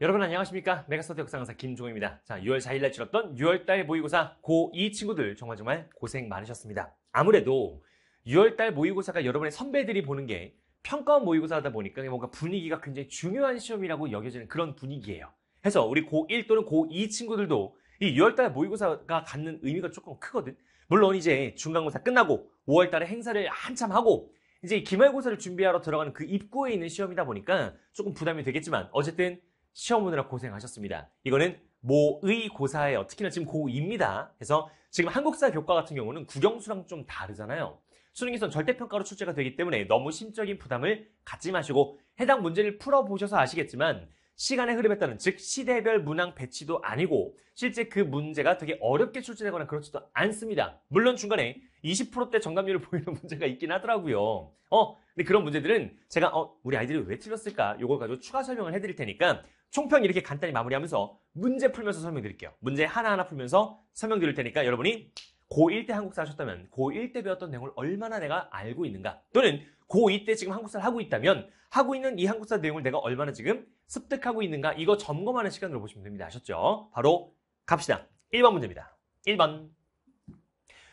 여러분 안녕하십니까 메가스터디 역사 강사 김종호입니다 자 6월 4일날 치렀던 6월달 모의고사 고2 친구들 정말 정말 고생 많으셨습니다 아무래도 6월달 모의고사가 여러분의 선배들이 보는 게 평가원 모의고사다 보니까 뭔가 분위기가 굉장히 중요한 시험이라고 여겨지는 그런 분위기예요 해서 우리 고1 또는 고2 친구들도 이 6월달 모의고사가 갖는 의미가 조금 크거든 물론 이제 중간고사 끝나고 5월달에 행사를 한참 하고 이제 기말고사를 준비하러 들어가는 그 입구에 있는 시험이다 보니까 조금 부담이 되겠지만 어쨌든 시험 오느라 고생하셨습니다. 이거는 모의 고사에 떻게나 지금 고2입니다. 그래서 지금 한국사 교과 같은 경우는 국영수랑 좀 다르잖아요. 수능에선 절대평가로 출제가 되기 때문에 너무 심적인 부담을 갖지 마시고 해당 문제를 풀어보셔서 아시겠지만 시간의 흐름에 따른 즉 시대별 문항 배치도 아니고 실제 그 문제가 되게 어렵게 출제되거나 그렇지도 않습니다. 물론 중간에 20%대 정답률을 보이는 문제가 있긴 하더라고요. 어, 근데 그런 문제들은 제가 어, 우리 아이들이 왜 틀렸을까? 요걸 가지고 추가 설명을 해드릴 테니까 총평 이렇게 간단히 마무리하면서 문제 풀면서 설명드릴게요. 문제 하나하나 풀면서 설명드릴 테니까 여러분이 고1 때 한국사 하셨다면 고1 때 배웠던 내용을 얼마나 내가 알고 있는가 또는 고2 때 지금 한국사를 하고 있다면 하고 있는 이 한국사 내용을 내가 얼마나 지금 습득하고 있는가 이거 점검하는 시간으로 보시면 됩니다. 아셨죠? 바로 갑시다. 1번 문제입니다. 1번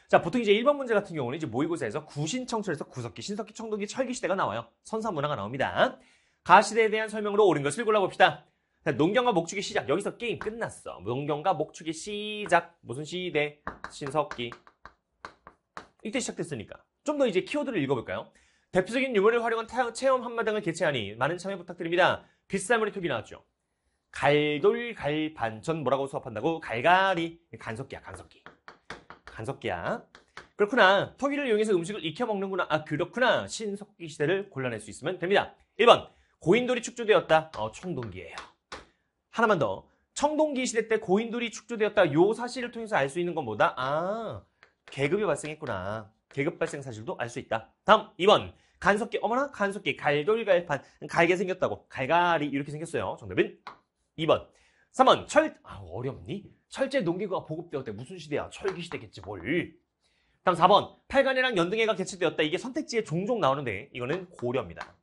자, 보통 이제 1번 문제 같은 경우는 이제 모의고사에서 구신청철에서 구석기, 신석기, 청동기, 철기 시대가 나와요. 선사문화가 나옵니다. 가시대에 대한 설명으로 옳은 것을 골라봅시다. 농경과 목축이 시작. 여기서 게임 끝났어. 농경과 목축이 시작. 무슨 시대? 신석기. 이때 시작됐으니까. 좀 더 이제 키워드를 읽어볼까요? 대표적인 유물을 활용한 타, 체험 한마당을 개최하니 많은 참여 부탁드립니다. 비싼머리 톱이 나왔죠. 갈돌갈 반전 뭐라고 수업한다고? 갈갈이. 간석기야, 간석기. 간석기야. 그렇구나. 토기를 이용해서 음식을 익혀 먹는구나. 아, 그렇구나. 신석기 시대를 골라낼 수 있으면 됩니다. 1번. 고인돌이 축조되었다. 어, 총동기예요 하나만 더. 청동기 시대 때 고인돌이 축조되었다. 요 사실을 통해서 알 수 있는 건 뭐다? 아, 계급이 발생했구나. 계급 발생 사실도 알 수 있다. 다음 2번. 간석기 어머나 간석기 갈돌갈판. 갈게 생겼다고. 갈갈이 이렇게 생겼어요. 정답은 2번. 3번. 철... 아, 어렵니? 철제 농기구가 보급되었대. 무슨 시대야? 철기 시대겠지 뭘. 다음 4번. 팔간이랑 연등회가 개최되었다. 이게 선택지에 종종 나오는데 이거는 고려입니다.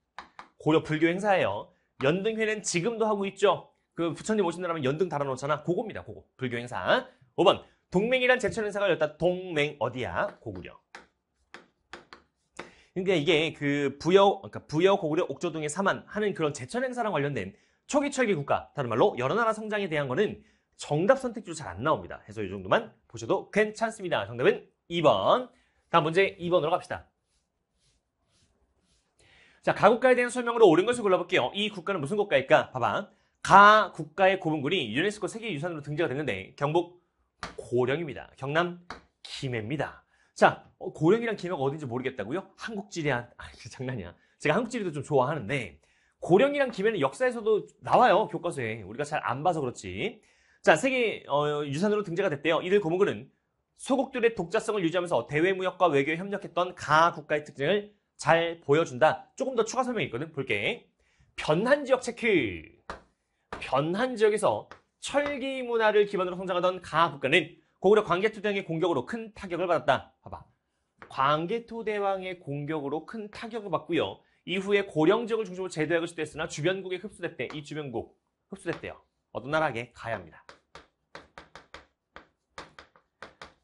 고려 불교 행사예요. 연등회는 지금도 하고 있죠. 그 부처님 오신다면 연등 달아놓잖아. 그겁니다. 그거. 불교 행사. 5번. 동맹이란 제천 행사가 열다. 동맹 어디야? 고구려. 근데 그러니까 이게 그 부여, 그러니까 부여 고구려 옥조동의 사만 하는 그런 제천 행사랑 관련된 초기 철기 국가, 다른 말로 여러 나라 성장에 대한 거는 정답 선택지로 잘 안 나옵니다. 해서 이 정도만 보셔도 괜찮습니다. 정답은 2번. 다음 문제 2번으로 갑시다. 자, 가국가에 대한 설명으로 옳은 것을 골라볼게요. 이 국가는 무슨 국가일까? 봐봐. 가 국가의 고분군이 유네스코 세계유산으로 등재가 됐는데 경북 고령입니다. 경남 김해입니다. 자, 어, 고령이랑 김해가 어딘지 모르겠다고요? 한국지리한 아 장난이야. 제가 한국지리도 좀 좋아하는데 고령이랑 김해는 역사에서도 나와요 교과서에 우리가 잘 안 봐서 그렇지. 자, 세계 어, 유산으로 등재가 됐대요. 이들 고문군은 소국들의 독자성을 유지하면서 대외 무역과 외교에 협력했던 가 국가의 특징을 잘 보여준다. 조금 더 추가 설명이 있거든. 볼게. 변한 지역 체크. 전한 지역에서 철기 문화를 기반으로 성장하던 강하 국가는 고구려 광개토대왕의 공격으로 큰 타격을 받았다. 봐봐. 광개토대왕의 공격으로 큰 타격을 받고요. 이후에 고령 지역을 중심으로 제도약을 시도했으나 주변국에 흡수됐대. 이 주변국 흡수됐대요. 어떤 나라에게? 가야합니다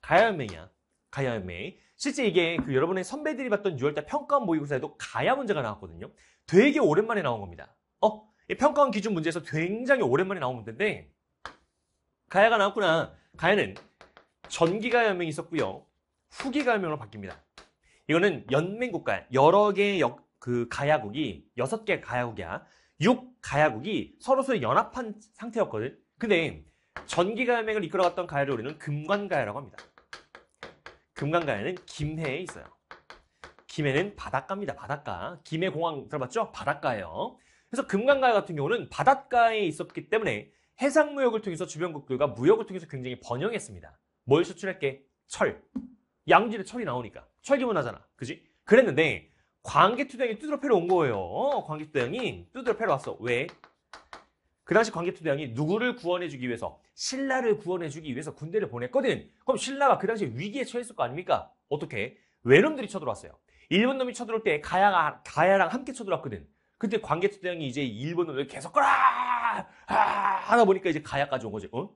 가야연맹이야. 가야연맹. 실제 이게 그 여러분의 선배들이 봤던 6월달 평가원 모의고사에도 가야 문제가 나왔거든요. 되게 오랜만에 나온 겁니다. 어? 평가원 기준 문제에서 굉장히 오랜만에 나온 문제인데 가야가 나왔구나. 가야는 전기가야명이 있었고요. 후기가야명으로 바뀝니다. 이거는 연맹국가 여러 개의 역, 그 가야국이 여섯 개 가야국이야. 6 가야국이 서로서 로 연합한 상태였거든. 근데 전기가야맹을 이끌어갔던 가야를 우리는 금관가야라고 합니다. 금관가야는 김해에 있어요. 김해는 바닷가입니다. 바닷가. 김해 공항 들어봤죠? 바닷가예요. 그래서 금강가 같은 경우는 바닷가에 있었기 때문에 해상 무역을 통해서 주변국들과 무역을 통해서 굉장히 번영했습니다. 뭘 수출할게? 철. 양질의 철이 나오니까. 철기문화잖아. 그지? 그랬는데 광개투대왕이뚜드러 패러 온 거예요. 광개투대왕이뚜드러 패러 왔어. 왜? 그 당시 광개투대왕이 누구를 구원해주기 위해서 신라를 구원해주기 위해서 군대를 보냈거든. 그럼 신라가 그 당시 위기에 처했을 거 아닙니까? 어떻게? 외놈들이 쳐들어왔어요. 일본 놈이 쳐들어올 때 가야가, 가야랑 함께 쳐들어왔거든. 근데 관계투쟁이 이제 일본으로 계속 가라! 아! 하다 보니까 이제 가야까지 온 거지. 어?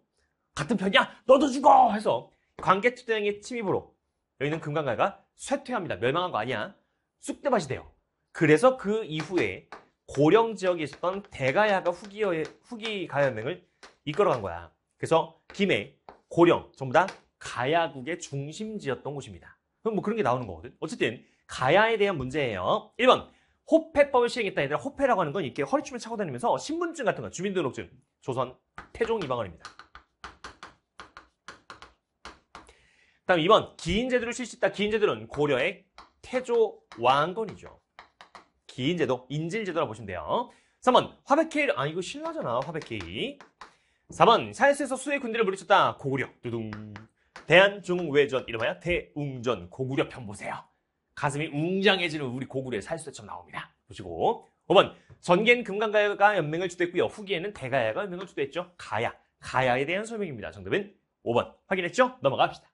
같은 편이야? 너도 죽어! 해서 관계투쟁의 침입으로 여기는 금강가가 쇠퇴합니다. 멸망한 거 아니야. 쑥대밭이 돼요. 그래서 그 이후에 고령 지역에 있었던 대가야가 후기여의, 후기 가야연맹을 이끌어간 거야. 그래서 김해, 고령 전부 다 가야국의 중심지였던 곳입니다. 그럼 뭐 그런 게 나오는 거거든. 어쨌든 가야에 대한 문제예요. 1번 호패법을 시행했다. 얘들아, 호패라고 하는 건 이렇게 허리춤을 차고 다니면서 신분증 같은 거, 주민등록증, 조선 태종 이방원입니다. 다음 2번, 기인제도를 실시했다. 기인제도는 고려의 태조 왕건이죠. 기인제도, 인질제도라고 보시면 돼요. 3번, 화백케이, 아, 이거 신라잖아, 화백회의 4번, 사해수에서 수의 군대를 물리쳤다. 고구려, 두둥. 대한중외전 이름하여 대웅전, 고구려 편 보세요. 가슴이 웅장해지는 우리 고구려의 살수대처럼 나옵니다. 보시고 5번 전개는 금강가야가 연맹을 주도했고요. 후기에는 대가야가 연맹을 주도했죠. 가야, 가야에 대한 설명입니다. 정답은 5번 확인했죠? 넘어갑시다.